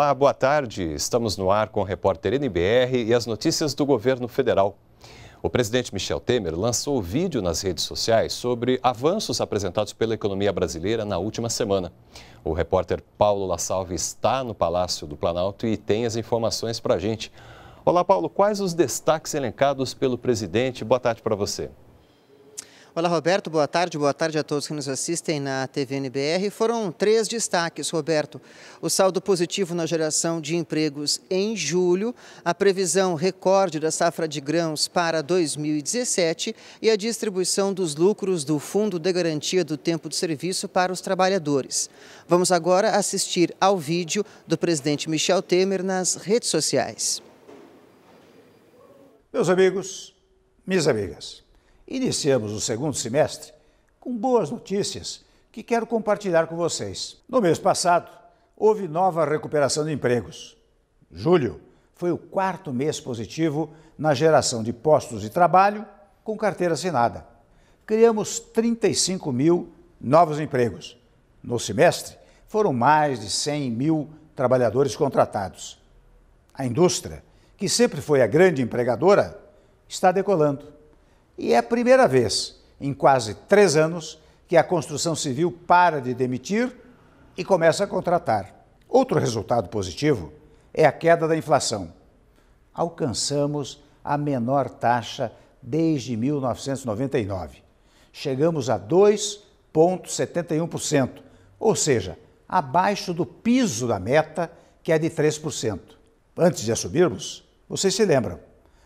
Olá, boa tarde. Estamos no ar com o repórter NBR e as notícias do governo federal. O presidente Michel Temer lançou vídeo nas redes sociais sobre avanços apresentados pela economia brasileira na última semana. O repórter Paulo Lassalve está no Palácio do Planalto e tem as informações para a gente. Olá, Paulo. Quais os destaques elencados pelo presidente? Boa tarde para você. Olá, Roberto. Boa tarde. Boa tarde a todos que nos assistem na TVNBR. Foram três destaques, Roberto. O saldo positivo na geração de empregos em julho, a previsão recorde da safra de grãos para 2017 e a distribuição dos lucros do Fundo de Garantia do Tempo de Serviço para os Trabalhadores. Vamos agora assistir ao vídeo do presidente Michel Temer nas redes sociais. Meus amigos, minhas amigas. Iniciamos o segundo semestre com boas notícias que quero compartilhar com vocês. No mês passado, houve nova recuperação de empregos. Julho foi o quarto mês positivo na geração de postos de trabalho com carteira assinada. Criamos 35 mil novos empregos. No semestre, foram mais de 100 mil trabalhadores contratados. A indústria, que sempre foi a grande empregadora, está decolando. E é a primeira vez em quase três anos que a construção civil para de demitir e começa a contratar. Outro resultado positivo é a queda da inflação. Alcançamos a menor taxa desde 1999. Chegamos a 2,71%, ou seja, abaixo do piso da meta, que é de 3%. Antes de assumirmos, vocês se lembram,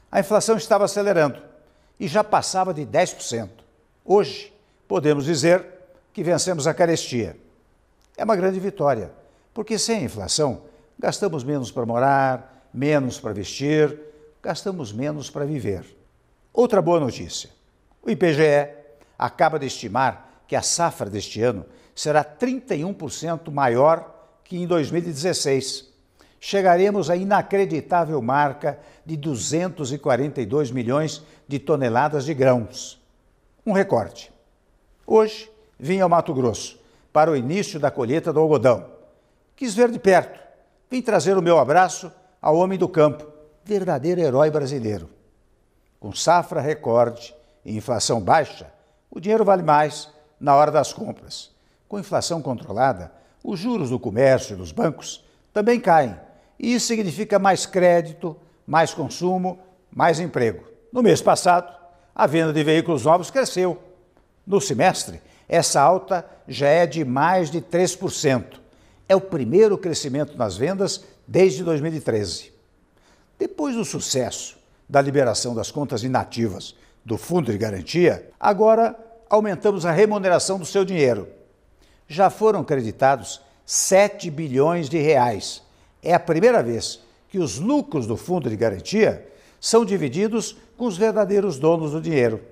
a inflação estava acelerando e já passava de 10%. Hoje, podemos dizer que vencemos a carestia. É uma grande vitória, porque sem a inflação, gastamos menos para morar, menos para vestir, gastamos menos para viver. Outra boa notícia: o IPGE acaba de estimar que a safra deste ano será 31% maior que em 2016 chegaremos à inacreditável marca de 242 milhões de toneladas de grãos. Um recorte. Hoje vim ao Mato Grosso para o início da colheita do algodão. Quis ver de perto. Vim trazer o meu abraço ao homem do campo, verdadeiro herói brasileiro. Com safra recorde e inflação baixa, o dinheiro vale mais na hora das compras. Com inflação controlada, os juros do comércio e dos bancos também caem isso significa mais crédito, mais consumo, mais emprego. No mês passado, a venda de veículos novos cresceu. No semestre, essa alta já é de mais de 3%. É o primeiro crescimento nas vendas desde 2013. Depois do sucesso da liberação das contas inativas do Fundo de Garantia, agora aumentamos a remuneração do seu dinheiro. Já foram creditados 7 bilhões de reais é a primeira vez que os lucros do fundo de garantia são divididos com os verdadeiros donos do dinheiro.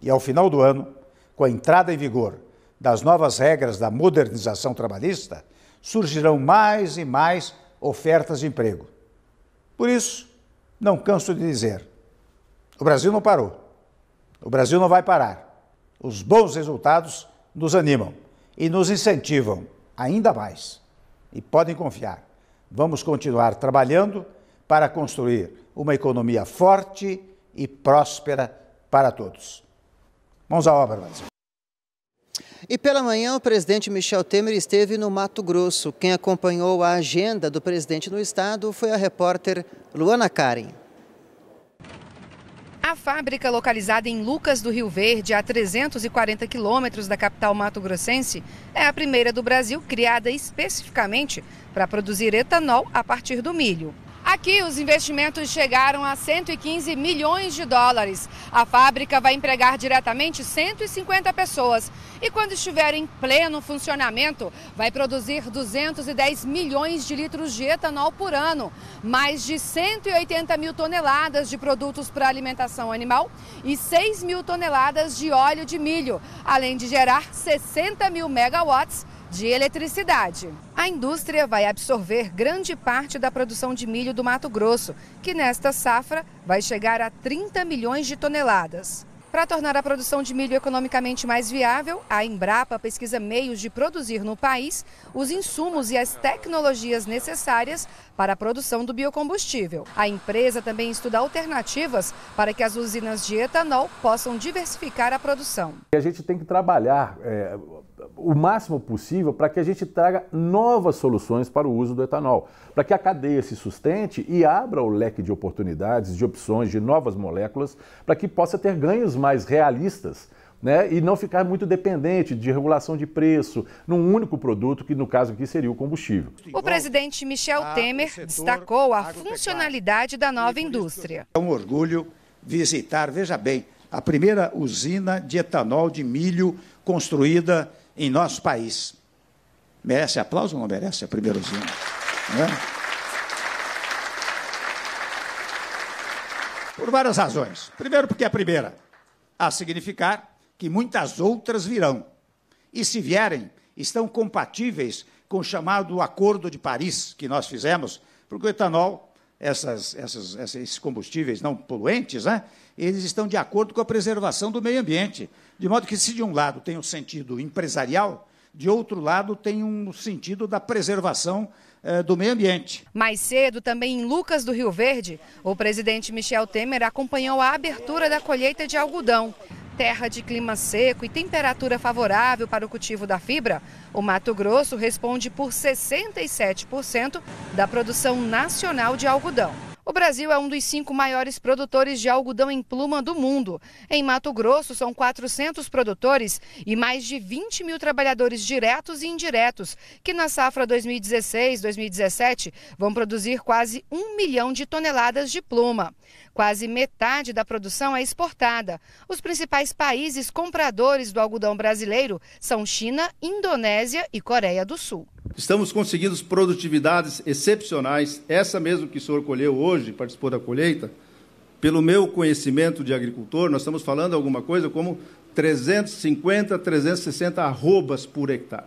E ao final do ano, com a entrada em vigor das novas regras da modernização trabalhista, surgirão mais e mais ofertas de emprego. Por isso, não canso de dizer: o Brasil não parou. O Brasil não vai parar. Os bons resultados nos animam e nos incentivam ainda mais. E podem confiar. Vamos continuar trabalhando para construir uma economia forte e próspera para todos. Mãos à obra, Brasil. E pela manhã, o presidente Michel Temer esteve no Mato Grosso. Quem acompanhou a agenda do presidente no estado foi a repórter Luana Karen. A fábrica, localizada em Lucas do Rio Verde, a 340 quilômetros da capital mato-grossense, é a primeira do Brasil criada especificamente para produzir etanol a partir do milho. Aqui, os investimentos chegaram a 115 milhões de dólares. A fábrica vai empregar diretamente 150 pessoas e, quando estiver em pleno funcionamento, vai produzir 210 milhões de litros de etanol por ano, mais de 180 mil toneladas de produtos para alimentação animal e 6 mil toneladas de óleo de milho, além de gerar 60 mil megawatts de eletricidade. A indústria vai absorver grande parte da produção de milho do Mato Grosso, que nesta safra vai chegar a 30 milhões de toneladas. Para tornar a produção de milho economicamente mais viável, a Embrapa pesquisa meios de produzir no país os insumos e as tecnologias necessárias para a produção do biocombustível. A empresa também estuda alternativas para que as usinas de etanol possam diversificar a produção. A gente tem que trabalhar é, o máximo possível para que a gente traga novas soluções para o uso do etanol, para que a cadeia se sustente e abra o leque de oportunidades, de opções, de novas moléculas, para que possa ter ganhos mais realistas. Né? E não ficar muito dependente de regulação de preço num único produto, que no caso aqui seria o combustível. O presidente Michel ah, Temer destacou a funcionalidade da nova indústria. É um orgulho visitar, veja bem, a primeira usina de etanol de milho construída em nosso país. Merece aplauso ou não merece? É primeira primeirozinho. Né? Por várias razões. Primeiro, porque é a primeira, a significar que muitas outras virão. E se vierem, estão compatíveis com o chamado Acordo de Paris que nós fizemos, porque o etanol essas, essas, esses combustíveis não poluentes, né, eles estão de acordo com a preservação do meio ambiente. De modo que, se de um lado tem o um sentido empresarial, de outro lado tem um sentido da preservação eh, do meio ambiente. Mais cedo, também em Lucas do Rio Verde, o presidente Michel Temer acompanhou a abertura da colheita de algodão terra de clima seco e temperatura favorável para o cultivo da fibra, o Mato Grosso responde por 67% da produção nacional de algodão. O Brasil é um dos cinco maiores produtores de algodão em pluma do mundo. Em Mato Grosso, são 400 produtores e mais de 20 mil trabalhadores diretos e indiretos, que na safra 2016-2017 vão produzir quase 1 milhão de toneladas de pluma. Quase metade da produção é exportada. Os principais países compradores do algodão brasileiro são China, Indonésia e Coreia do Sul. Estamos conseguindo produtividades excepcionais, essa mesmo que o senhor colheu hoje, participou da colheita. Pelo meu conhecimento de agricultor, nós estamos falando alguma coisa como 350, 360 arrobas por hectare,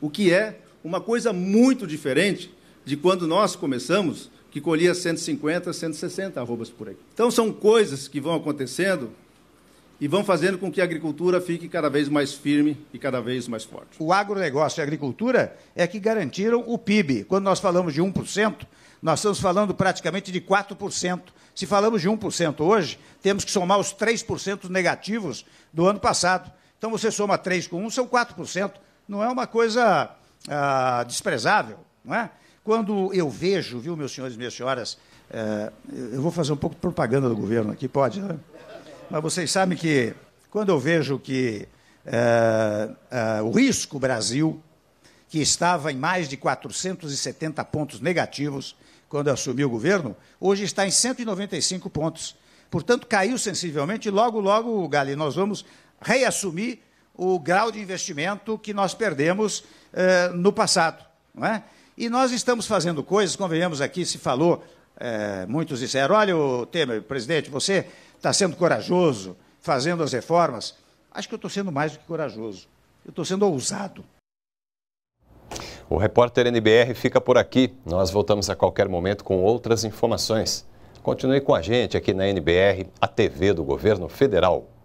o que é uma coisa muito diferente de quando nós começamos, que colhia 150, 160 arrobas por hectare. Então, são coisas que vão acontecendo e vão fazendo com que a agricultura fique cada vez mais firme e cada vez mais forte. O agronegócio e a agricultura é que garantiram o PIB. Quando nós falamos de 1%, nós estamos falando praticamente de 4%. Se falamos de 1% hoje, temos que somar os 3% negativos do ano passado. Então você soma 3 com 1, são 4%. Não é uma coisa ah, desprezável, não é? Quando eu vejo, viu, meus senhores e minhas senhoras, eh, eu vou fazer um pouco de propaganda do governo aqui, pode? Né? Mas vocês sabem que, quando eu vejo que eh, eh, o risco Brasil, que estava em mais de 470 pontos negativos quando assumiu o governo, hoje está em 195 pontos. Portanto, caiu sensivelmente. Logo, logo, Gali, nós vamos reassumir o grau de investimento que nós perdemos eh, no passado. Não é? E nós estamos fazendo coisas, convenhamos aqui, se falou, muitos disseram, olha, Temer, presidente, você está sendo corajoso, fazendo as reformas. Acho que eu estou sendo mais do que corajoso. Eu estou sendo ousado. O repórter NBR fica por aqui. Nós voltamos a qualquer momento com outras informações. Continue com a gente aqui na NBR, a TV do Governo Federal.